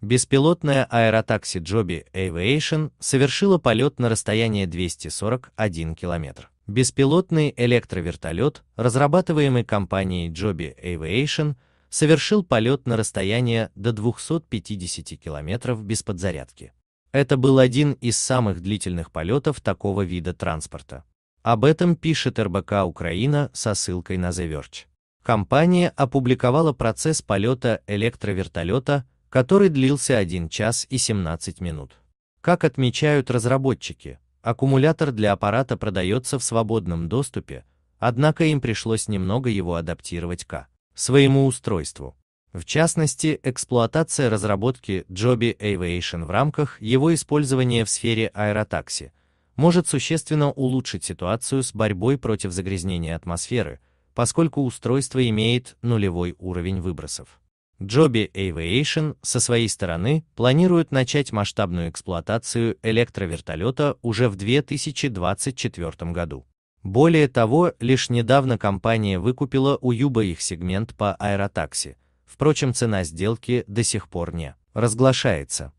Беспилотное аэротакси Joby Aviation совершило полет на расстояние 241 километр. Беспилотный электровертолет, разрабатываемый компанией Joby Aviation, совершил полет на расстояние до 250 километров без подзарядки. Это был один из самых длительных полетов такого вида транспорта. Об этом пишет РБК Украина со ссылкой на The Verge. Компания опубликовала процесс полета электровертолета который длился 1 час и 17 минут. Как отмечают разработчики, аккумулятор для аппарата продается в свободном доступе, однако им пришлось немного его адаптировать к своему устройству. В частности, эксплуатация разработки Joby Aviation в рамках его использования в сфере аэротакси может существенно улучшить ситуацию с борьбой против загрязнения атмосферы, поскольку устройство имеет нулевой уровень выбросов. Джоби Aviation со своей стороны планирует начать масштабную эксплуатацию электровертолета уже в 2024 году. Более того, лишь недавно компания выкупила у Юба их сегмент по аэротакси, впрочем цена сделки до сих пор не разглашается.